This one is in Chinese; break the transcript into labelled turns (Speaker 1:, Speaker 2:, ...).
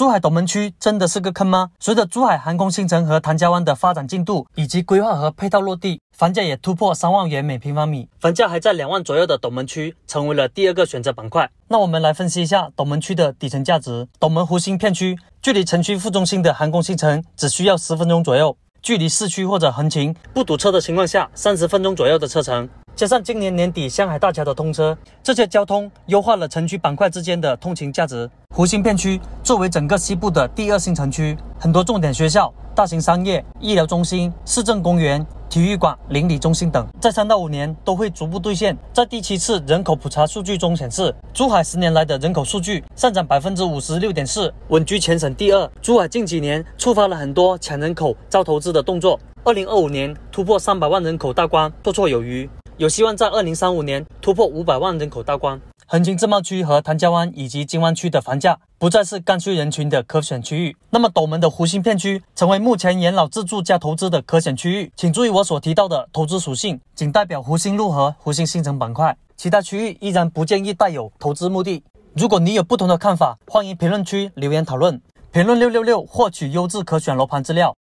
Speaker 1: 珠海斗门区真的是个坑吗？随着珠海航空新城和唐家湾的发展进度以及规划和配套落地，房价也突破三万元每平方米。房价还在两万左右的斗门区成为了第二个选择板块。那我们来分析一下斗门区的底层价值。斗门湖心片区距离城区副中心的航空新城只需要十分钟左右，距离市区或者横琴不堵车的情况下三十分钟左右的车程。加上今年年底香海大桥的通车，这些交通优化了城区板块之间的通勤价值。湖心片区作为整个西部的第二新城区，很多重点学校、大型商业、医疗中心、市政公园、体育馆、邻里中心等，在三到五年都会逐步兑现。在第七次人口普查数据中显示，珠海十年来的人口数据上涨百分之五十六点四，稳居全省第二。珠海近几年触发了很多抢人口、招投资的动作，二零二五年突破三百万人口大关绰绰有余，有希望在二零三五年突破五百万人口大关。横琴自贸区和唐家湾以及金湾区的房价不再是刚需人群的可选区域，那么斗门的湖心片区成为目前养老自住加投资的可选区域。请注意，我所提到的投资属性仅代表湖心路和湖心新城板块，其他区域依然不建议带有投资目的。如果你有不同的看法，欢迎评论区留言讨论。评论六六六获取优质可选楼盘资料。